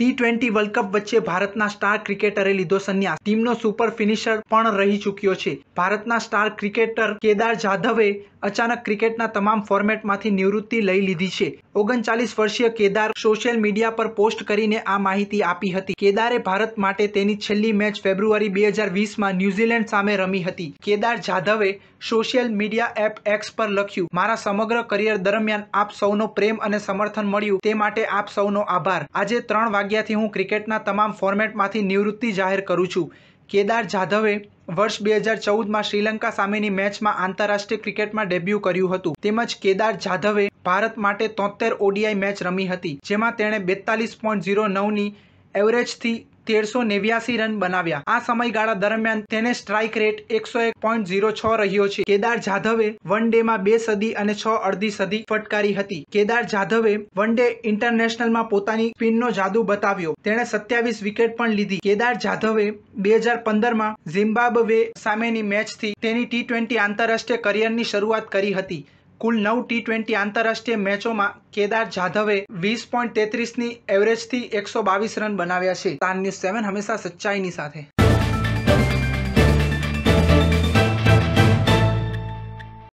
T twenty world cup વચ્ચે ભારતના star ક્રિકેટરે લીધો સંન્યાસ ટીમનો સુપર ફિનિશર પણ રહી ચૂક્યો છે ભારતના સ્ટાર ક્રિકેટર કેદાર જાધવે અચાનક ક્રિકેટના તમામ ફોર્મેટમાંથી નિવૃત્તિ લઈ લીધી છે ઓગણચાલીસ વર્ષીય કેદાર સોશિયલ મીડિયા પર પોસ્ટ કરીને આ માહિતી આપી હતી કેદારે ભારત માટે તેની છેલ્લી મેચ ફેબ્રુઆરી બે હજાર વીસમાં ન્યૂઝીલેન્ડ સામે રમી હતી કેદાર જાધવે સોશિયલ મીડિયા એપ એક્સ પર લખ્યું મારા સમગ્ર કરિયર દરમિયાન આપ સૌનો પ્રેમ અને સમર્થન મળ્યું તે માટે આપ સૌનો આભાર આજે ત્રણ વાગે વાગ્યાથી હું ક્રિકેટના તમામ ફોર્મેટમાંથી નિવૃત્તિ જાહેર કરું છું કેદાર જાધવે વર્ષ બે હજાર ચૌદમાં શ્રીલંકા સામેની મેચમાં આંતરરાષ્ટ્રીય ક્રિકેટમાં ડેબ્યુ કર્યું હતું તેમજ કેદાર જાધવે ભારત માટે તોતેર ઓડીઆઈ મેચ રમી હતી જેમાં તેણે બેતાલીસ પોઈન્ટ ઝીરો નવની એવરેજથી તેરસો નેવ્યાસી રન બનાવ્યા આ સમયગાળા દરમિયાન તેને સ્ટ્રાઇક રેટ એકસો એક પોઈન્ટ ઝીરો છ રહ્યો છે કેદાર જાધવે વન ડેમાં બે સદી અને છ અડધી સદી ફટકારી હતી કેદાર જાધવે વન ડે ઇન્ટરનેશનલમાં પોતાની સ્પિનનો જાદુ બતાવ્યો તેણે સત્યાવીસ વિકેટ પણ લીધી કેદાર જાધવે બે હજાર પંદરમાં ઝિમ્બાબ્વે સામેની મેચથી તેની ટી ટ્વેન્ટી આંતરરાષ્ટ્રીય કરિયરની શરૂઆત કરી હતી કુલ નવ ટી ટ્વેન્ટી આંતરરાષ્ટ્રીય મેચોમાં કેદાર જાધવે વીસ પોઈન્ટ તેત્રીસની એવરેજથી એકસો બાવીસ રન બનાવ્યા છે તાનની સેવન હંમેશા સચ્ચાઈની સાથે